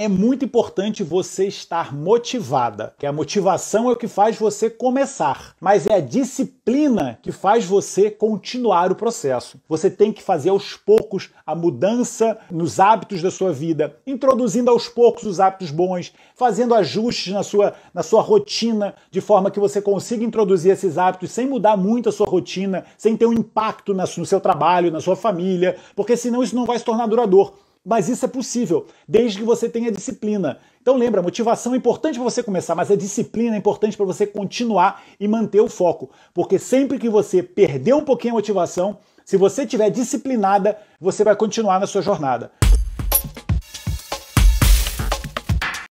é muito importante você estar motivada, que a motivação é o que faz você começar, mas é a disciplina que faz você continuar o processo. Você tem que fazer aos poucos a mudança nos hábitos da sua vida, introduzindo aos poucos os hábitos bons, fazendo ajustes na sua, na sua rotina, de forma que você consiga introduzir esses hábitos sem mudar muito a sua rotina, sem ter um impacto no seu trabalho, na sua família, porque senão isso não vai se tornar duradouro mas isso é possível, desde que você tenha disciplina. Então lembra, motivação é importante para você começar, mas a disciplina é importante para você continuar e manter o foco, porque sempre que você perder um pouquinho a motivação, se você tiver disciplinada, você vai continuar na sua jornada.